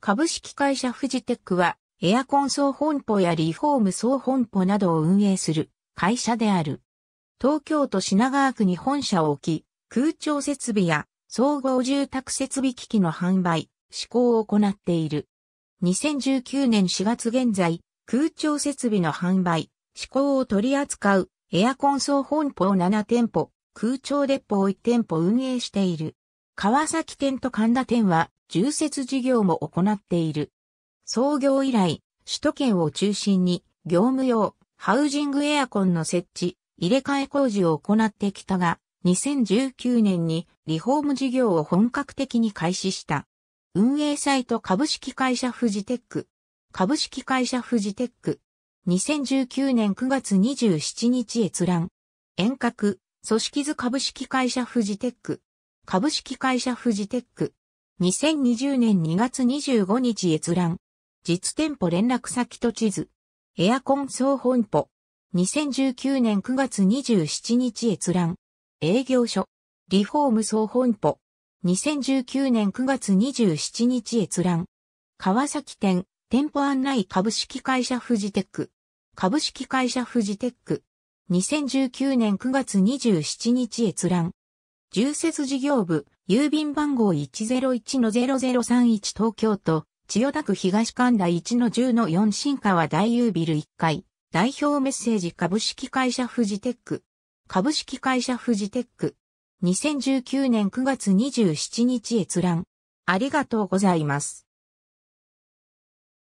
株式会社フジテックは、エアコン総本舗やリフォーム総本舗などを運営する会社である。東京都品川区に本社を置き、空調設備や総合住宅設備機器の販売、施行を行っている。2019年4月現在、空調設備の販売、施行を取り扱うエアコン総本舗を7店舗、空調デポを1店舗運営している。川崎店と神田店は重設事業も行っている。創業以来、首都圏を中心に業務用、ハウジングエアコンの設置、入れ替え工事を行ってきたが、2019年にリフォーム事業を本格的に開始した。運営サイト株式会社フジテック。株式会社フジテック。2019年9月27日閲覧。遠隔、組織図株式会社フジテック。株式会社フジテック。2020年2月25日閲覧。実店舗連絡先と地図。エアコン総本舗。2019年9月27日閲覧。営業所。リフォーム総本舗。2019年9月27日閲覧。川崎店、店舗案内株式会社フジテック。株式会社フジテック。2019年9月27日閲覧。重設事業部、郵便番号101-0031東京都、千代田区東神田1-10-4新川大郵ビル1階、代表メッセージ株式会社フジテック。株式会社フジテック。2019年9月27日閲覧。ありがとうございます。